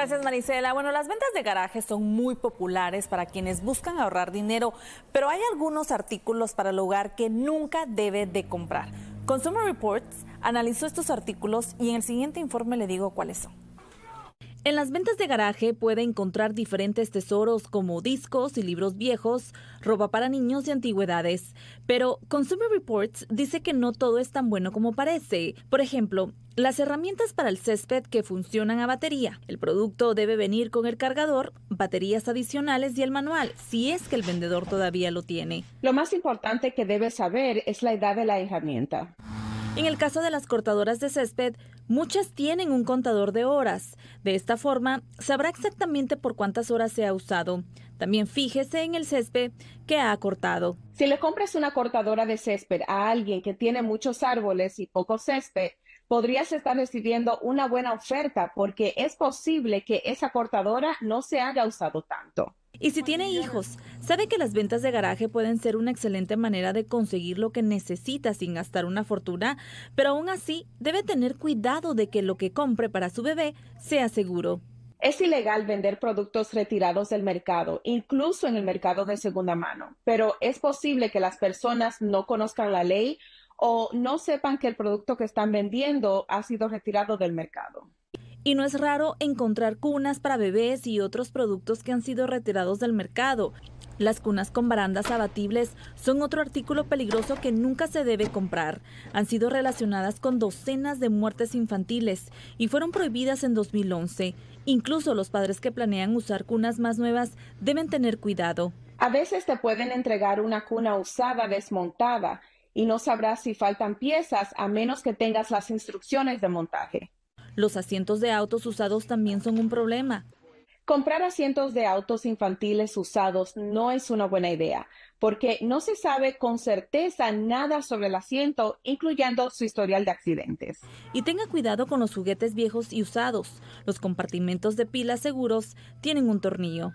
gracias Maricela. Bueno, las ventas de garaje son muy populares para quienes buscan ahorrar dinero, pero hay algunos artículos para el hogar que nunca debe de comprar. Consumer Reports analizó estos artículos y en el siguiente informe le digo cuáles son. En las ventas de garaje puede encontrar diferentes tesoros como discos y libros viejos, ropa para niños y antigüedades. Pero Consumer Reports dice que no todo es tan bueno como parece. Por ejemplo, las herramientas para el césped que funcionan a batería. El producto debe venir con el cargador, baterías adicionales y el manual, si es que el vendedor todavía lo tiene. Lo más importante que debe saber es la edad de la herramienta. En el caso de las cortadoras de césped, muchas tienen un contador de horas, de esta forma, sabrá exactamente por cuántas horas se ha usado. También fíjese en el césped que ha cortado. Si le compras una cortadora de césped a alguien que tiene muchos árboles y poco césped, podrías estar recibiendo una buena oferta porque es posible que esa cortadora no se haya usado tanto. Y si tiene hijos, sabe que las ventas de garaje pueden ser una excelente manera de conseguir lo que necesita sin gastar una fortuna, pero aún así debe tener cuidado de que lo que compre para su bebé sea seguro. Es ilegal vender productos retirados del mercado, incluso en el mercado de segunda mano, pero es posible que las personas no conozcan la ley o no sepan que el producto que están vendiendo ha sido retirado del mercado y no es raro encontrar cunas para bebés y otros productos que han sido retirados del mercado. Las cunas con barandas abatibles son otro artículo peligroso que nunca se debe comprar. Han sido relacionadas con docenas de muertes infantiles y fueron prohibidas en 2011. Incluso los padres que planean usar cunas más nuevas deben tener cuidado. A veces te pueden entregar una cuna usada desmontada y no sabrás si faltan piezas a menos que tengas las instrucciones de montaje. Los asientos de autos usados también son un problema. Comprar asientos de autos infantiles usados no es una buena idea porque no se sabe con certeza nada sobre el asiento, incluyendo su historial de accidentes. Y tenga cuidado con los juguetes viejos y usados. Los compartimentos de pilas seguros tienen un tornillo.